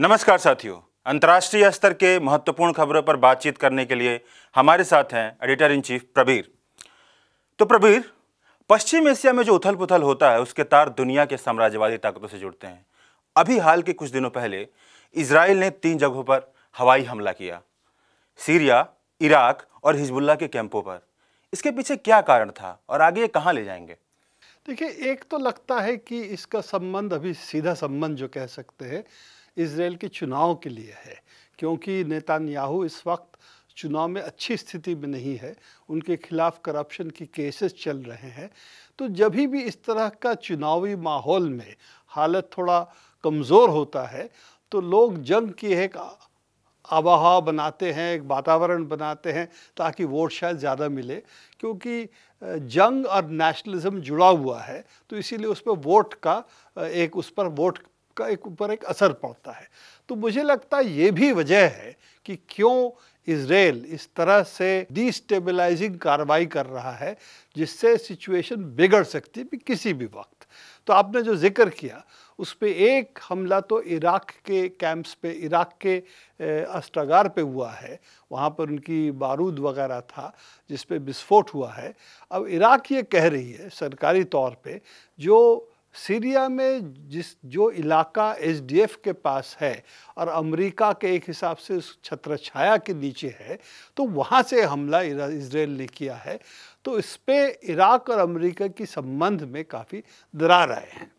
नमस्कार साथियों अंतर्राष्ट्रीय स्तर के महत्वपूर्ण खबरों पर बातचीत करने के लिए हमारे साथ हैं एडिटर इन चीफ प्रबीर तो प्रबीर पश्चिम एशिया में जो उथल पुथल होता है उसके तार दुनिया के साम्राज्यवादी ताकतों से जुड़ते हैं अभी हाल के कुछ दिनों पहले इसराइल ने तीन जगहों पर हवाई हमला किया सीरिया इराक और हिजबुल्ला के कैंपों पर इसके पीछे क्या कारण था और आगे ये कहाँ ले जाएंगे देखिए एक तो लगता है कि इसका संबंध अभी सीधा संबंध जो कह सकते हैं इसराइल के चुनाव के लिए है क्योंकि नेतान्याहू इस वक्त चुनाव में अच्छी स्थिति में नहीं है उनके खिलाफ करप्शन की केसेस चल रहे हैं तो जब भी इस तरह का चुनावी माहौल में हालत थोड़ा कमज़ोर होता है तो लोग जंग की एक आबोहवा बनाते हैं एक वातावरण बनाते हैं ताकि वोट शायद ज़्यादा मिले क्योंकि जंग और नेशनलिज्म जुड़ा हुआ है तो इसीलिए उस पर वोट का एक उस पर वोट का एक ऊपर एक असर पड़ता है तो मुझे लगता है ये भी वजह है कि क्यों इसराइल इस तरह से डिस्टेबलाइजिंग कार्रवाई कर रहा है जिससे सिचुएशन बिगड़ सकती है किसी भी वक्त तो आपने जो जिक्र किया उस पर एक हमला तो इराक के कैंप्स पे इराक के अस्टागार पे हुआ है वहाँ पर उनकी बारूद वगैरह था जिस पे विस्फोट हुआ है अब इराक ये कह रही है सरकारी तौर पे जो सीरिया में जिस जो इलाका एसडीएफ के पास है और अमेरिका के एक हिसाब से उस छत्र छाया के नीचे है तो वहाँ से हमला इसराइल ने किया है तो इस पर इराक और अमेरिका की संबंध में काफ़ी दरार आए हैं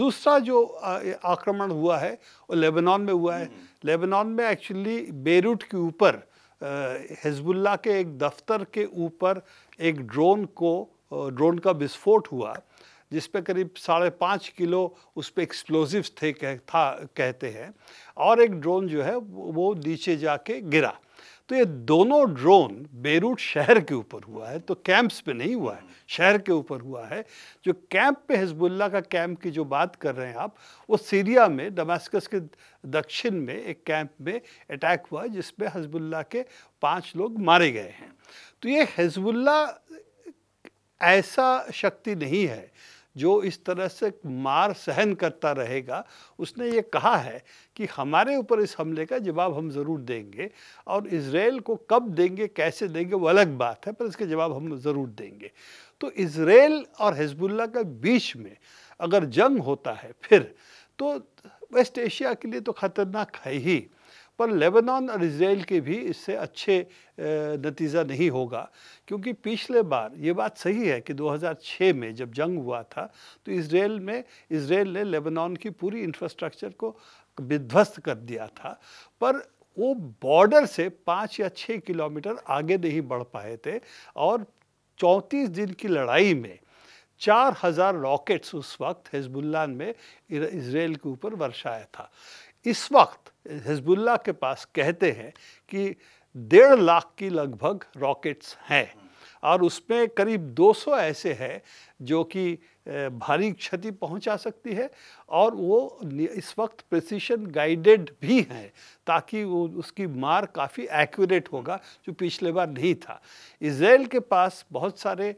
दूसरा जो आक्रमण हुआ है वो लेबनान में हुआ है हम्म। लेबनान में एक्चुअली बेरूट के ऊपर हिजबुल्ला के एक दफ्तर के ऊपर एक ड्रोन को ड्रोन का विस्फोट हुआ जिस पे करीब साढ़े पाँच किलो उस पर एक्सप्लोजिव थे कह, था कहते हैं और एक ड्रोन जो है वो नीचे जाके गिरा तो ये दोनों ड्रोन बेरूट शहर के ऊपर हुआ है तो कैंप्स पे नहीं हुआ है शहर के ऊपर हुआ है जो कैंप पे हिजबुल्ला का कैंप की जो बात कर रहे हैं आप वो सीरिया में दमास्कस के दक्षिण में एक कैंप में अटैक हुआ जिसमें हिजबुल्ला के पांच लोग मारे गए हैं तो ये हिजबुल्ला ऐसा शक्ति नहीं है जो इस तरह से मार सहन करता रहेगा उसने ये कहा है कि हमारे ऊपर इस हमले का जवाब हम ज़रूर देंगे और इसराइल को कब देंगे कैसे देंगे वो अलग बात है पर इसके जवाब हम ज़रूर देंगे तो इसराइल और हिजबुल्ला के बीच में अगर जंग होता है फिर तो वेस्ट एशिया के लिए तो ख़तरनाक है ही पर लेबनान और इसराइल के भी इससे अच्छे नतीजा नहीं होगा क्योंकि पिछले बार ये बात सही है कि 2006 में जब जंग हुआ था तो इसराइल में इसराइल ने लेबनान की पूरी इंफ्रास्ट्रक्चर को विध्वस्त कर दिया था पर वो बॉर्डर से पाँच या छः किलोमीटर आगे नहीं बढ़ पाए थे और चौंतीस दिन की लड़ाई में चार हज़ार रॉकेट्स उस वक्त हिजबुल्ला में इसराइल के ऊपर वर्षाया था इस वक्त हिजबुल्ला के पास कहते हैं कि डेढ़ लाख की लगभग रॉकेट्स हैं और उसमें करीब 200 ऐसे हैं जो कि भारी क्षति पहुंचा सकती है और वो इस वक्त प्रिसिशन गाइडेड भी हैं ताकि वो उसकी मार काफ़ी एक्यूरेट होगा जो पिछले बार नहीं था इसराइल के पास बहुत सारे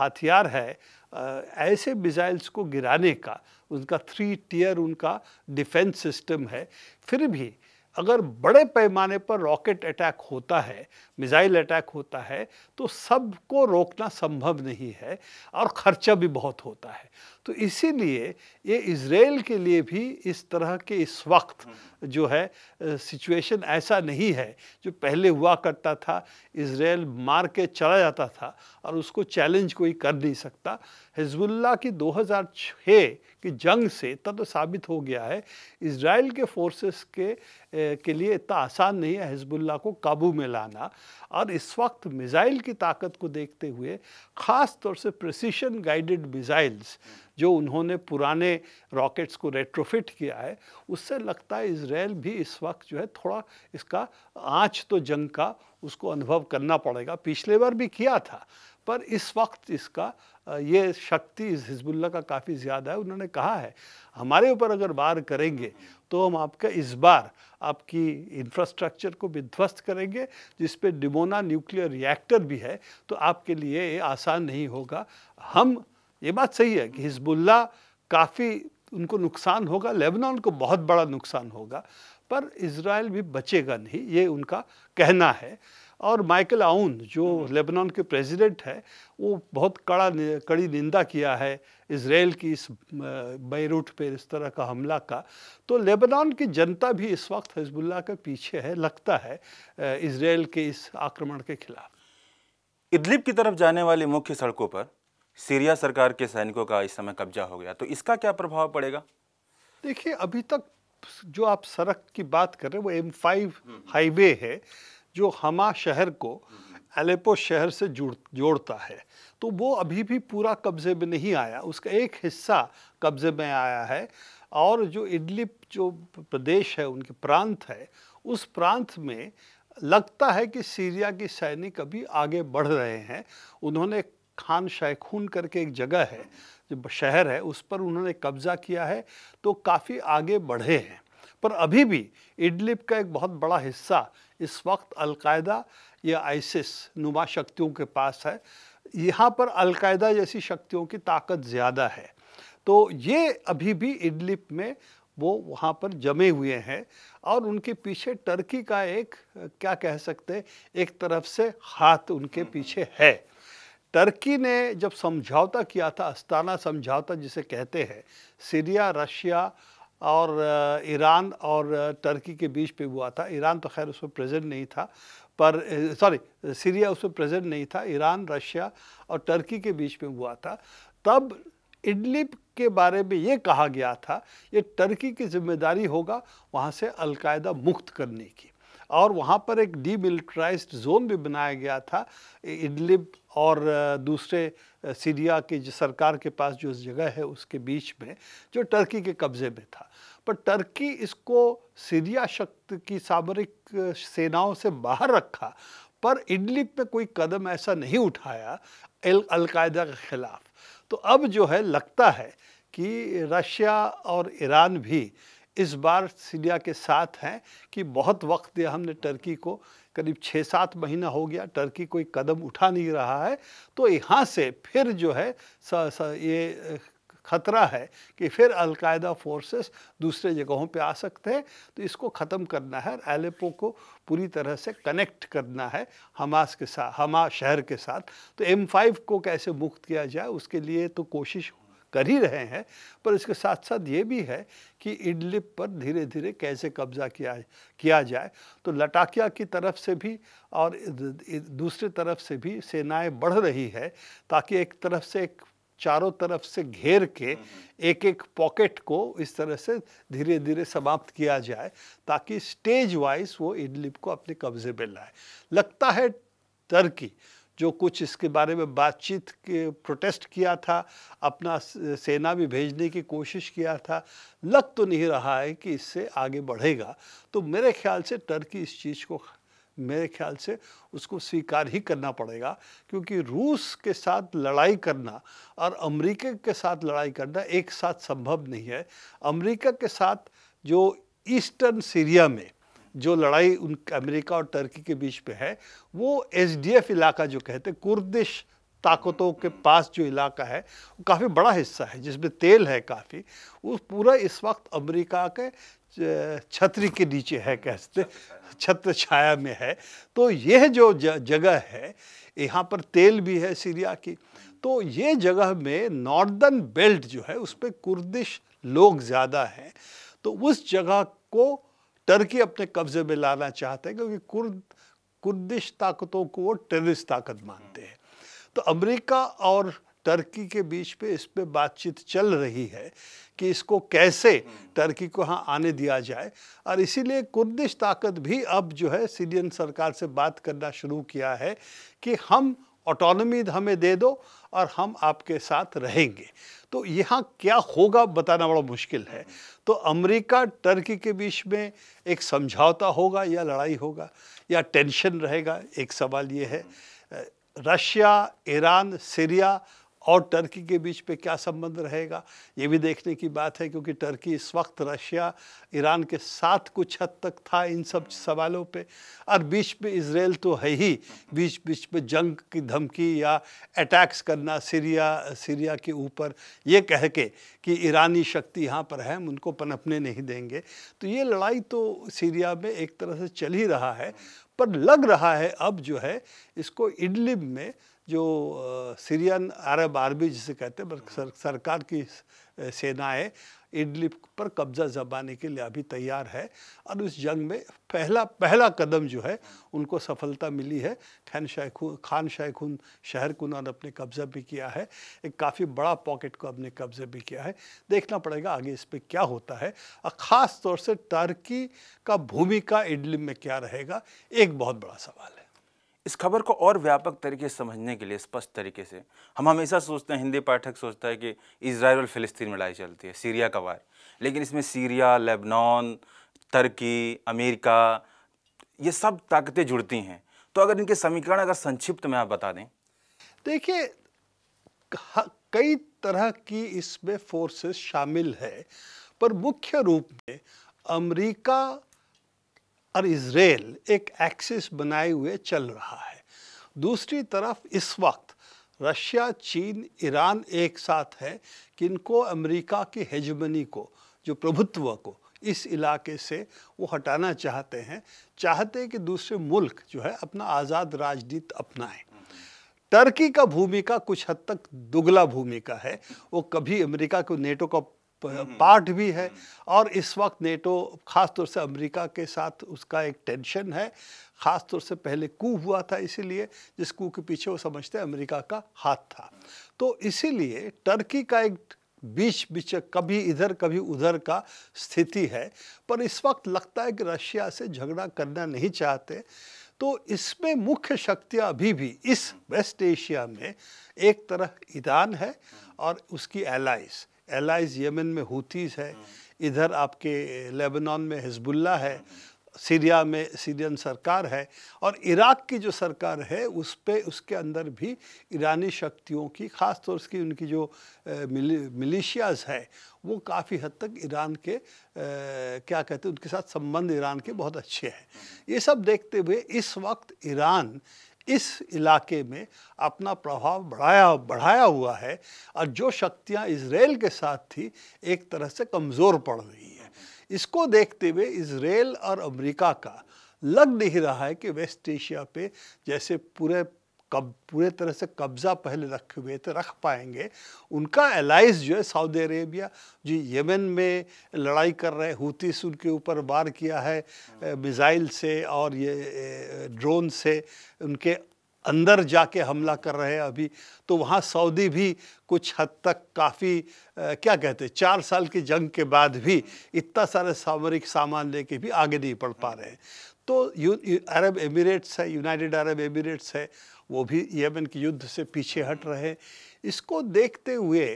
हथियार है ऐसे मिज़ाइल्स को गिराने का उनका थ्री टीयर उनका डिफेंस सिस्टम है फिर भी अगर बड़े पैमाने पर रॉकेट अटैक होता है मिज़ाइल अटैक होता है तो सबको रोकना संभव नहीं है और ख़र्चा भी बहुत होता है तो इसीलिए ये इसराइल के लिए भी इस तरह के इस वक्त हम्म। जो है सिचुएशन ऐसा नहीं है जो पहले हुआ करता था इसराइल मार के चला जाता था और उसको चैलेंज कोई कर नहीं सकता हिजबुल्ला की 2006 की जंग से तब तो साबित हो गया है इसराइल के फोर्सेस के ए, के लिए इतना आसान नहीं है हिजबुल्ला को काबू में लाना और इस वक्त मिज़ाइल की ताकत को देखते हुए ख़ास तौर से प्रसिशन गाइडेड मिज़ाइल्स जो उन्होंने पुराने रॉकेट्स को रेट्रोफिट किया है उससे लगता है इसराइल भी इस वक्त जो है थोड़ा इसका आँच तो जंग का उसको अनुभव करना पड़ेगा पिछले बार भी किया था पर इस वक्त इसका ये शक्ति इस हिजबुल्ला का काफ़ी ज़्यादा है उन्होंने कहा है हमारे ऊपर अगर वार करेंगे तो हम आपका इस बार आपकी इंफ्रास्ट्रक्चर को विध्वस्त करेंगे जिस पे डिमोना न्यूक्लियर रिएक्टर भी है तो आपके लिए ये आसान नहीं होगा हम ये बात सही है कि हिजबुल्ला काफ़ी उनको नुकसान होगा लेबनान को बहुत बड़ा नुकसान होगा पर इसराइल भी बचेगा नहीं ये उनका कहना है और माइकल आउन जो हम्म। लेबनान के प्रेसिडेंट है वो बहुत कड़ा कड़ी निंदा किया है इसराइल की इस बैरूट पर इस तरह का हमला का तो लेबनान की जनता भी इस वक्त हिजबुल्ला के पीछे है लगता है इसराइल के इस आक्रमण के खिलाफ इदलिब की तरफ जाने वाली मुख्य सड़कों पर सीरिया सरकार के सैनिकों का इस समय कब्जा हो गया तो इसका क्या प्रभाव पड़ेगा देखिए अभी तक जो आप सड़क की बात कर रहे हैं वो एम फाइव हाईवे है जो हमा शहर को एलेपो शहर से जुड़ जोड़ता है तो वो अभी भी पूरा कब्जे में नहीं आया उसका एक हिस्सा कब्जे में आया है और जो इडली जो प्रदेश है उनके प्रांत है उस प्रांत में लगता है कि सीरिया के सैनिक अभी आगे बढ़ रहे हैं उन्होंने खान शैखून करके एक जगह है जो शहर है उस पर उन्होंने कब्जा किया है तो काफ़ी आगे बढ़े हैं पर अभी भी इडलिप का एक बहुत बड़ा हिस्सा इस वक्त अलकायदा या आइसिस नुमा शक्तियों के पास है यहाँ पर अलकायदा जैसी शक्तियों की ताकत ज़्यादा है तो ये अभी भी इडलिप में वो वहाँ पर जमे हुए हैं और उनके पीछे टर्की का एक क्या कह सकते हैं एक तरफ से हाथ उनके पीछे है टर्की ने जब समझौता किया था अस्ताना समझौता जिसे कहते हैं सीरिया रशिया और ईरान और टर्की के बीच पे हुआ था ईरान तो खैर उसमें प्रेजेंट नहीं था पर सॉरी सीरिया उसमें प्रेजेंट नहीं था ईरान रशिया और टर्की के बीच में हुआ था तब इडलिप के बारे में ये कहा गया था ये टर्की की जिम्मेदारी होगा वहाँ से अलकायदा मुक्त करने की और वहाँ पर एक डीमिलिट्राइज्ड जोन भी बनाया गया था इडलिप और दूसरे सीरिया की सरकार के पास जो जगह है उसके बीच में जो टर्की के कब्ज़े में था पर टर्की इसको सीरिया शक्ति की सामरिक सेनाओं से बाहर रखा पर इडलिप में कोई कदम ऐसा नहीं उठाया अलकायदा के ख़िलाफ़ तो अब जो है लगता है कि रशिया और ईरान भी इस बार सीरिया के साथ हैं कि बहुत वक्त दिया हमने टर्की को करीब छः सात महीना हो गया टर्की कोई कदम उठा नहीं रहा है तो यहाँ से फिर जो है स, स, ये खतरा है कि फिर अलकायदा फोर्सेस दूसरे जगहों पे आ सकते हैं तो इसको ख़त्म करना है और एलेपो को पूरी तरह से कनेक्ट करना है हमास के साथ हमा शहर के साथ तो एम फाइव को कैसे मुक्त किया जाए उसके लिए तो कोशिश कर ही रहे हैं पर इसके साथ साथ ये भी है कि इडलिप पर धीरे धीरे कैसे कब्जा किया किया जाए तो लटाकिया की तरफ से भी और दूसरी तरफ से भी सेनाएं बढ़ रही है ताकि एक तरफ से एक चारों तरफ से घेर के हम्म, हम्म। एक एक पॉकेट को इस तरह से धीरे धीरे समाप्त किया जाए ताकि स्टेज वाइज वो इडलिप को अपने कब्जे में लाए लगता है तर्की जो कुछ इसके बारे में बातचीत के प्रोटेस्ट किया था अपना सेना भी भेजने की कोशिश किया था लग तो नहीं रहा है कि इससे आगे बढ़ेगा तो मेरे ख्याल से टर्की इस चीज़ को मेरे ख्याल से उसको स्वीकार ही करना पड़ेगा क्योंकि रूस के साथ लड़ाई करना और अमेरिका के साथ लड़ाई करना एक साथ संभव नहीं है अमेरिका के साथ जो ईस्टर्न सीरिया में जो लड़ाई उन अमेरिका और टर्की के बीच में है वो एसडीएफ इलाका जो कहते हैं कुर्दिश ताकतों के पास जो इलाका है वो काफ़ी बड़ा हिस्सा है जिसमें तेल है काफ़ी वो पूरा इस वक्त अमेरिका के छतरी के नीचे है कहते छत्र छाया में है तो यह जो जगह है यहाँ पर तेल भी है सीरिया की तो ये जगह में नॉर्दर्न बेल्ट जो है उस पर कुर्दिश लोग ज़्यादा हैं तो उस जगह को टर्की अपने कब्जे में लाना चाहते हैं क्योंकि कुर्द कुर्दिश ताकतों को वो टेररिस्ट ताकत मानते हैं तो अमेरिका और टर्की के बीच पे इस पर बातचीत चल रही है कि इसको कैसे टर्की को यहाँ आने दिया जाए और इसीलिए कुर्दिश ताकत भी अब जो है सीरियन सरकार से बात करना शुरू किया है कि हम ऑटोनमी हमें दे दो और हम आपके साथ रहेंगे तो यहाँ क्या होगा बताना बड़ा मुश्किल है तो अमेरिका टर्की के बीच में एक समझौता होगा या लड़ाई होगा या टेंशन रहेगा एक सवाल ये है रशिया ईरान सीरिया और टर्की के बीच पे क्या संबंध रहेगा ये भी देखने की बात है क्योंकि टर्की इस वक्त रशिया ईरान के साथ कुछ हद तक था इन सब सवालों पे और बीच में इसराइल तो है ही बीच बीच में जंग की धमकी या अटैक्स करना सीरिया सीरिया के ऊपर ये कह के कि ईरानी शक्ति यहाँ पर है हम उनको पनपने नहीं देंगे तो ये लड़ाई तो सीरिया में एक तरह से चल ही रहा है पर लग रहा है अब जो है इसको इडलिब में जो सीरियन अरब आरबी जिसे कहते हैं सर, सरकार की सेनाएं इडलिप पर कब्जा जमाने के लिए अभी तैयार है और उस जंग में पहला पहला कदम जो है उनको सफलता मिली है खैन शाहून खान खुन शहर को उन्होंने अपने कब्जा भी किया है एक काफ़ी बड़ा पॉकेट को अपने कब्जे भी किया है देखना पड़ेगा आगे इस पर क्या होता है और ख़ास तौर से टर्की का भूमिका इडलिप में क्या रहेगा एक बहुत बड़ा सवाल है इस खबर को और व्यापक तरीके से समझने के लिए स्पष्ट तरीके से हम हमेशा सोचते हैं हिंदी पाठक सोचता है कि इसराइल और फिलिस्तीन में लड़ाई चलती है सीरिया का वार लेकिन इसमें सीरिया लेबनान तर्की अमेरिका ये सब ताकतें जुड़ती हैं तो अगर इनके समीकरण अगर संक्षिप्त में आप बता दें देखिए कई तरह की इसमें फोर्सेस शामिल है पर मुख्य रूप में अमेरिका और इसराइल एक एक्सिस बनाए हुए चल रहा है दूसरी तरफ इस वक्त रशिया चीन ईरान एक साथ है कि इनको अमरीका की हेजमनी को जो प्रभुत्व को इस इलाके से वो हटाना चाहते हैं चाहते हैं कि दूसरे मुल्क जो है अपना आज़ाद राजनीति अपनाएं टर्की का भूमिका कुछ हद तक दुगला भूमिका है वो कभी अमेरिका को नेटो का हम्म, हम्म, पार्ट भी है हम्म। और इस वक्त नेटो खासतौर से अमेरिका के साथ उसका एक टेंशन है खासतौर से पहले कू हुआ था इसीलिए जिस कू के पीछे वो समझते हैं अमेरिका का हाथ था तो इसीलिए टर्की का एक बीच बीच कभी इधर कभी उधर का स्थिति है पर इस वक्त लगता है कि रशिया से झगड़ा करना नहीं चाहते तो इसमें मुख्य शक्तियाँ अभी भी इस वेस्ट एशिया में एक तरह ईरान है और उसकी एलाइज़ एलाइज यमन में हूतीस है इधर आपके लेबनान में हिजबुल्ला है सीरिया में सीरियन सरकार है और इराक़ की जो सरकार है उस पर उसके अंदर भी ईरानी शक्तियों की ख़ास तौर से उनकी जो मिलिशियाज़ है वो काफ़ी हद तक ईरान के आ, क्या कहते हैं उनके साथ संबंध ईरान के बहुत अच्छे हैं ये सब देखते हुए इस वक्त ईरान इस इलाके में अपना प्रभाव बढ़ाया बढ़ाया हुआ है और जो शक्तियां इसराइल के साथ थी एक तरह से कमज़ोर पड़ रही है इसको देखते हुए इसराइल और अमेरिका का लग नहीं रहा है कि वेस्ट एशिया पे जैसे पूरे कब पूरे तरह से कब्ज़ा पहले रखे हुए थे रख पाएंगे उनका एलाइज जो है सऊदी अरेबिया जो यमन में लड़ाई कर रहे हूतीस उनके ऊपर वार किया है मिज़ाइल से और ये ड्रोन से उनके अंदर जाके हमला कर रहे हैं अभी तो वहाँ सऊदी भी कुछ हद तक काफ़ी क्या कहते हैं चार साल की जंग के बाद भी इतना सारे सामरिक सामान लेके भी आगे नहीं बढ़ पा रहे हैं तो यू, यू अरब एमिरेट्स है यूनाइटेड अरब एमिरेट्स है वो भी यमन के युद्ध से पीछे हट रहे इसको देखते हुए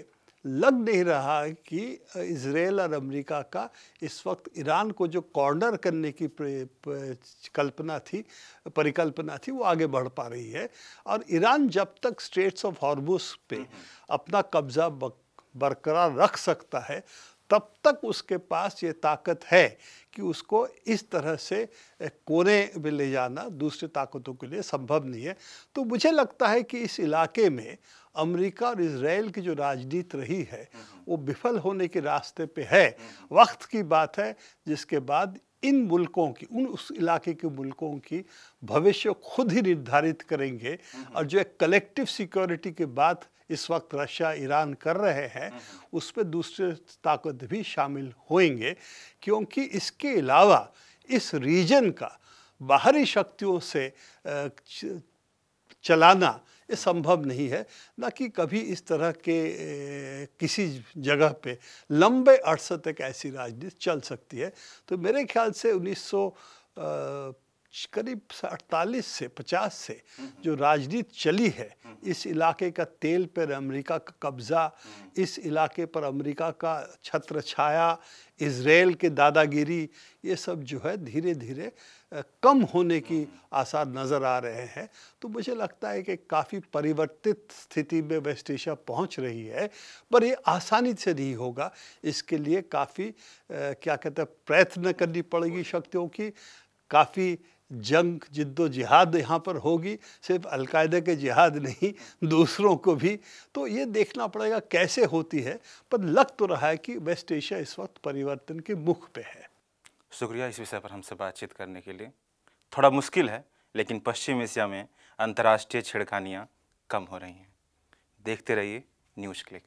लग नहीं रहा कि इसराइल और अमेरिका का इस वक्त ईरान को जो कॉर्नर करने की कल्पना थी परिकल्पना थी वो आगे बढ़ पा रही है और ईरान जब तक स्टेट्स ऑफ हॉर्बूस पे हम्म। अपना कब्जा बरकरार रख सकता है तब तक उसके पास ये ताकत है कि उसको इस तरह से कोने में ले जाना दूसरी ताकतों के लिए संभव नहीं है तो मुझे लगता है कि इस इलाके में अमेरिका और इसराइल की जो राजनीति रही है हम्म। वो विफल होने के रास्ते पे है वक्त की बात है जिसके बाद इन मुल्कों की उन उस इलाके के मुल्कों की भविष्य खुद ही निर्धारित करेंगे हम्म। और जो एक कलेक्टिव सिक्योरिटी की बात इस वक्त रशिया ईरान कर रहे हैं हम्म। उस पर दूसरे ताकत भी शामिल होंगे क्योंकि इसके अलावा इस रीजन का बाहरी शक्तियों से चलाना ये संभव नहीं है ना कि कभी इस तरह के किसी जगह पे लंबे अरसे तक ऐसी राजनीति चल सकती है तो मेरे ख्याल से उन्नीस करीब अड़तालीस से पचास से जो राजनीति चली है इस इलाके का तेल पर अमेरिका का कब्ज़ा इस इलाके पर अमेरिका का छत्र छाया इसराइल के दादागिरी ये सब जो है धीरे धीरे कम होने की आसार नज़र आ रहे हैं तो मुझे लगता है कि काफ़ी परिवर्तित स्थिति में वेस्ट एशिया पहुँच रही है पर ये आसानी से नहीं होगा इसके लिए काफ़ी क्या कहते हैं प्रयत्न करनी पड़ेगी शक्तियों की काफ़ी जंग जिद्दो जिहाद यहाँ पर होगी सिर्फ अलकायदे के जिहाद नहीं दूसरों को भी तो ये देखना पड़ेगा कैसे होती है पर लग तो रहा है कि वेस्ट एशिया इस वक्त परिवर्तन के मुख पे है शुक्रिया इस विषय पर हमसे बातचीत करने के लिए थोड़ा मुश्किल है लेकिन पश्चिम एशिया में अंतर्राष्ट्रीय छिड़कानियाँ कम हो रही हैं देखते रहिए न्यूज क्लिक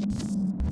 Thank you.